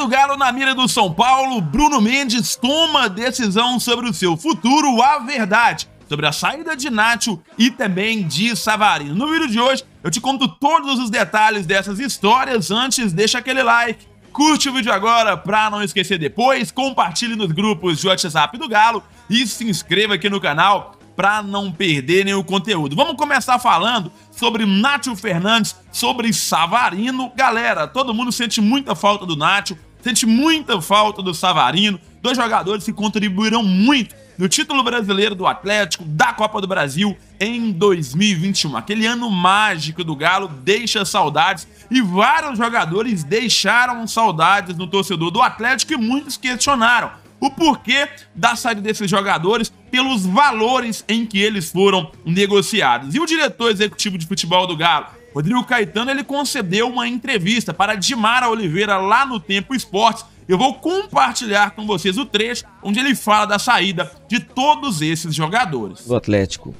do Galo na mira do São Paulo, Bruno Mendes toma decisão sobre o seu futuro, a verdade, sobre a saída de Nacho e também de Savarino. No vídeo de hoje eu te conto todos os detalhes dessas histórias, antes deixa aquele like, curte o vídeo agora pra não esquecer depois, compartilhe nos grupos de WhatsApp do Galo e se inscreva aqui no canal para não perder nenhum conteúdo. Vamos começar falando sobre Nátio Fernandes, sobre Savarino. Galera, todo mundo sente muita falta do Nátio. Sente muita falta do Savarino, dois jogadores que contribuíram muito no título brasileiro do Atlético da Copa do Brasil em 2021. Aquele ano mágico do Galo deixa saudades e vários jogadores deixaram saudades no torcedor do Atlético e muitos questionaram o porquê da saída desses jogadores pelos valores em que eles foram negociados. E o diretor executivo de futebol do Galo, Rodrigo Caetano ele concedeu uma entrevista para Dimara Oliveira lá no Tempo Esportes. Eu vou compartilhar com vocês o trecho onde ele fala da saída de todos esses jogadores. O Atlético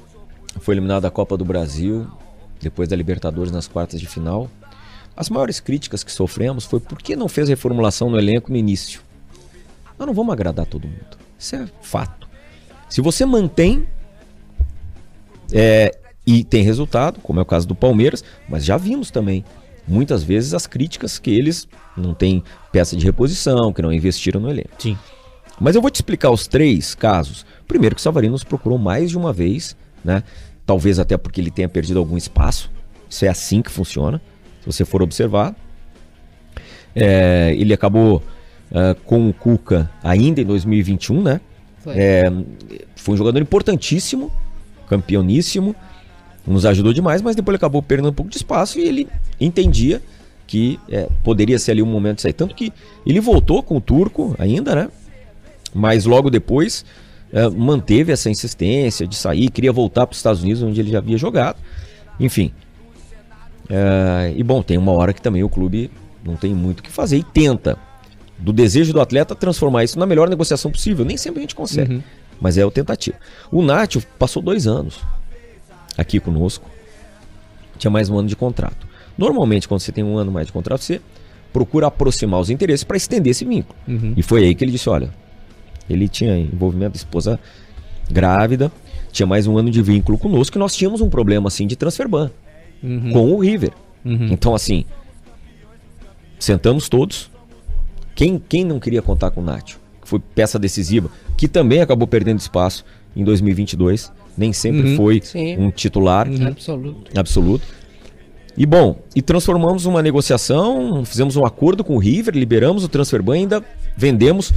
foi eliminado da Copa do Brasil, depois da Libertadores nas quartas de final. As maiores críticas que sofremos foi por que não fez reformulação no elenco no início. Nós não vamos agradar todo mundo. Isso é fato. Se você mantém é, e tem resultado, como é o caso do Palmeiras, mas já vimos também muitas vezes as críticas que eles não têm peça de reposição, que não investiram no elenco. Sim. Mas eu vou te explicar os três casos. Primeiro que o Savarino nos procurou mais de uma vez, né? Talvez até porque ele tenha perdido algum espaço. Isso é assim que funciona. Se você for observar, é, ele acabou uh, com o Cuca ainda em 2021, né? Foi. É, foi um jogador importantíssimo, campeoníssimo nos ajudou demais, mas depois ele acabou perdendo um pouco de espaço e ele entendia que é, poderia ser ali um momento de sair. Tanto que ele voltou com o turco ainda, né? Mas logo depois é, manteve essa insistência de sair, queria voltar para os Estados Unidos, onde ele já havia jogado. Enfim. É, e bom, tem uma hora que também o clube não tem muito o que fazer e tenta, do desejo do atleta, transformar isso na melhor negociação possível. Nem sempre a gente consegue, uhum. mas é o tentativo. O Nath passou dois anos aqui conosco, tinha mais um ano de contrato. Normalmente, quando você tem um ano mais de contrato, você procura aproximar os interesses para estender esse vínculo. Uhum. E foi aí que ele disse: olha, ele tinha envolvimento da esposa grávida, tinha mais um ano de vínculo conosco, e nós tínhamos um problema assim de transfer ban uhum. com o River. Uhum. Então, assim, sentamos todos. Quem, quem não queria contar com o Nacho? Que foi peça decisiva, que também acabou perdendo espaço em 2022 nem sempre uhum, foi sim. um titular uhum. absoluto. absoluto. E bom, e transformamos uma negociação, fizemos um acordo com o River, liberamos o transfer ban, ainda vendemos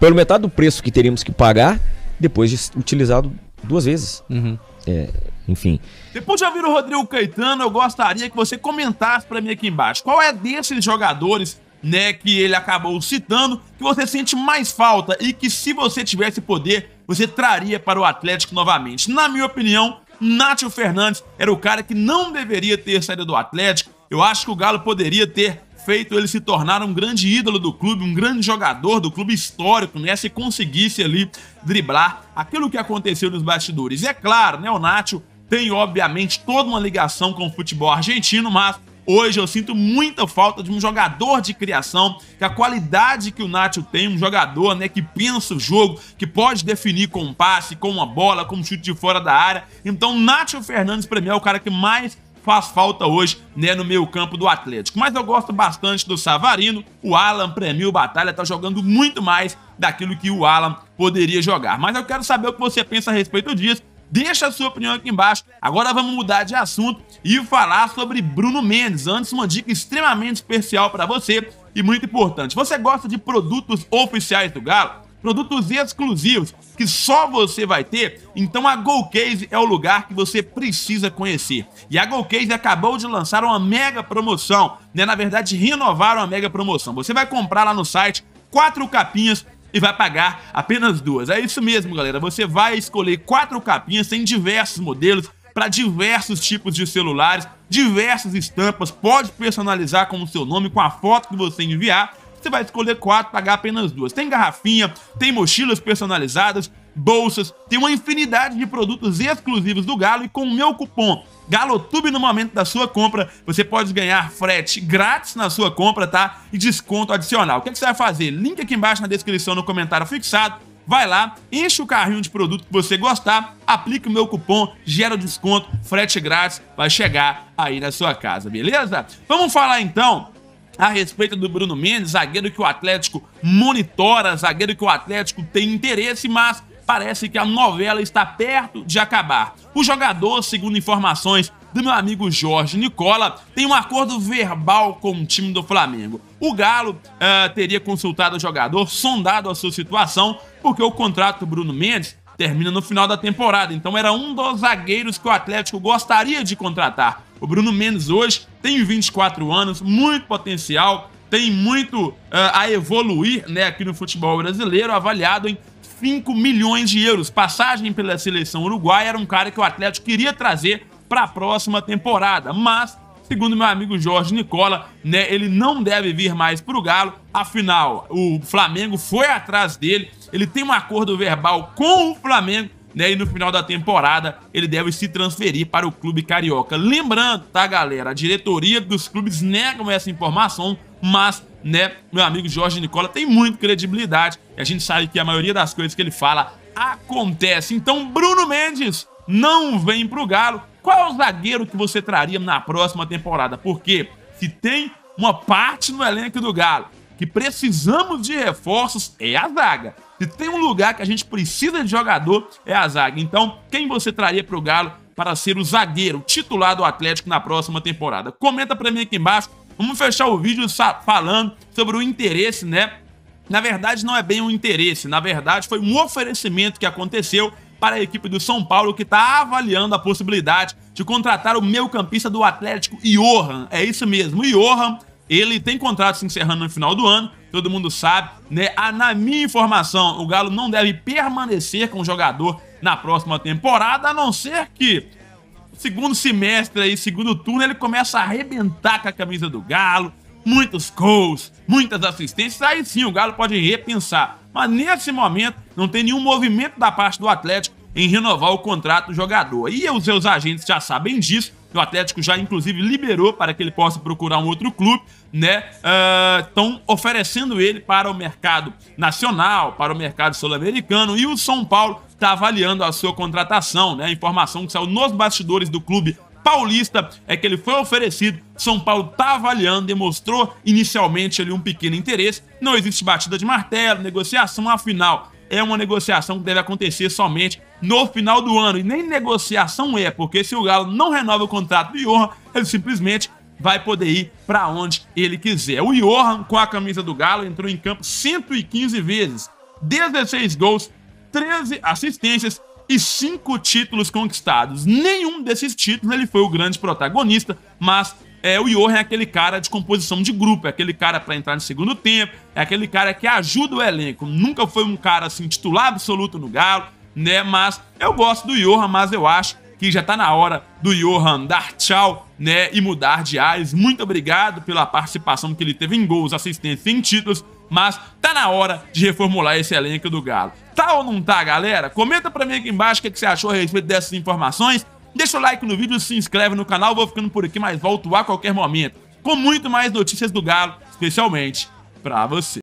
pelo metade do preço que teríamos que pagar depois de utilizado duas vezes. Uhum. É, enfim. Depois de ouvir o Rodrigo Caetano, eu gostaria que você comentasse para mim aqui embaixo qual é desses jogadores né, que ele acabou citando, que você sente mais falta e que se você tivesse poder, você traria para o Atlético novamente. Na minha opinião, Nátio Fernandes era o cara que não deveria ter saído do Atlético. Eu acho que o Galo poderia ter feito ele se tornar um grande ídolo do clube, um grande jogador do clube histórico, né? Se conseguisse ali driblar aquilo que aconteceu nos bastidores. E é claro, né? O Nátio tem, obviamente, toda uma ligação com o futebol argentino, mas Hoje eu sinto muita falta de um jogador de criação, que a qualidade que o Nacho tem, um jogador né, que pensa o jogo, que pode definir com um passe, com uma bola, com um chute de fora da área. Então, Nacho Fernandes, para mim, é o cara que mais faz falta hoje né, no meio campo do Atlético. Mas eu gosto bastante do Savarino, o Alan o Batalha tá jogando muito mais daquilo que o Alan poderia jogar. Mas eu quero saber o que você pensa a respeito disso. Deixa a sua opinião aqui embaixo. Agora vamos mudar de assunto e falar sobre Bruno Mendes. Antes, uma dica extremamente especial para você e muito importante. Você gosta de produtos oficiais do Galo? Produtos exclusivos que só você vai ter, então a Golcase é o lugar que você precisa conhecer. E a Golcase acabou de lançar uma mega promoção, né? Na verdade, renovaram a mega promoção. Você vai comprar lá no site quatro capinhas e vai pagar apenas duas. É isso mesmo, galera. Você vai escolher quatro capinhas, tem diversos modelos para diversos tipos de celulares, diversas estampas, pode personalizar com o seu nome, com a foto que você enviar. Você vai escolher quatro, pagar apenas duas. Tem garrafinha, tem mochilas personalizadas, bolsas, tem uma infinidade de produtos exclusivos do Galo e com o meu cupom GALOTUBE no momento da sua compra, você pode ganhar frete grátis na sua compra, tá? E desconto adicional. O que, é que você vai fazer? Link aqui embaixo na descrição, no comentário fixado, vai lá, enche o carrinho de produto que você gostar, aplica o meu cupom, gera o desconto, frete grátis, vai chegar aí na sua casa, beleza? Vamos falar então a respeito do Bruno Mendes, zagueiro que o Atlético monitora, zagueiro que o Atlético tem interesse, mas parece que a novela está perto de acabar. O jogador, segundo informações do meu amigo Jorge Nicola, tem um acordo verbal com o time do Flamengo. O Galo uh, teria consultado o jogador, sondado a sua situação, porque o contrato do Bruno Mendes termina no final da temporada, então era um dos zagueiros que o Atlético gostaria de contratar. O Bruno Mendes hoje tem 24 anos, muito potencial, tem muito uh, a evoluir né, aqui no futebol brasileiro, avaliado em 5 milhões de euros. Passagem pela seleção uruguaia era um cara que o Atlético queria trazer para a próxima temporada, mas Segundo meu amigo Jorge Nicola, né, ele não deve vir mais para o Galo. Afinal, o Flamengo foi atrás dele. Ele tem um acordo verbal com o Flamengo, né? E no final da temporada ele deve se transferir para o clube carioca. Lembrando, tá, galera? A diretoria dos clubes negam essa informação, mas né? Meu amigo Jorge Nicola tem muita credibilidade e a gente sabe que a maioria das coisas que ele fala acontece. Então, Bruno Mendes não vem pro Galo. Qual o zagueiro que você traria na próxima temporada? Porque se tem uma parte no elenco do Galo que precisamos de reforços, é a zaga. Se tem um lugar que a gente precisa de jogador, é a zaga. Então, quem você traria pro Galo para ser o zagueiro titular do Atlético na próxima temporada? Comenta para mim aqui embaixo Vamos fechar o vídeo falando sobre o interesse, né? Na verdade, não é bem um interesse, na verdade, foi um oferecimento que aconteceu para a equipe do São Paulo que está avaliando a possibilidade de contratar o meio-campista do Atlético, Johan. É isso mesmo, Johan. Ele tem contrato se encerrando no final do ano, todo mundo sabe, né? Ah, na minha informação, o Galo não deve permanecer com o jogador na próxima temporada, a não ser que segundo semestre aí, segundo turno, ele começa a arrebentar com a camisa do Galo, muitos gols, muitas assistências, aí sim o Galo pode repensar. Mas nesse momento não tem nenhum movimento da parte do Atlético em renovar o contrato do jogador. E os seus agentes já sabem disso, o Atlético já inclusive liberou para que ele possa procurar um outro clube, né? Estão ah, uh, oferecendo ele para o mercado nacional, para o mercado sul-americano e o São Paulo está avaliando a sua contratação. Né? A informação que saiu nos bastidores do clube paulista é que ele foi oferecido. São Paulo está avaliando, demonstrou inicialmente ali um pequeno interesse. Não existe batida de martelo, negociação, afinal, é uma negociação que deve acontecer somente no final do ano. E nem negociação é, porque se o Galo não renova o contrato do Johan, ele simplesmente vai poder ir para onde ele quiser. O Johan, com a camisa do Galo, entrou em campo 115 vezes, 16 gols 13 assistências e 5 títulos conquistados. Nenhum desses títulos ele foi o grande protagonista, mas é, o Johan é aquele cara de composição de grupo, é aquele cara para entrar no segundo tempo, é aquele cara que ajuda o elenco. Nunca foi um cara assim titular absoluto no Galo, né? Mas eu gosto do Johan, mas eu acho que já tá na hora do Johan dar tchau, né, e mudar de ares. Muito obrigado pela participação que ele teve em gols, assistência, em títulos, mas tá na hora de reformular esse elenco do Galo. Tá ou não tá, galera? Comenta pra mim aqui embaixo o que, que você achou a respeito dessas informações. Deixa o like no vídeo, se inscreve no canal. Vou ficando por aqui, mas volto a qualquer momento. Com muito mais notícias do Galo, especialmente pra você.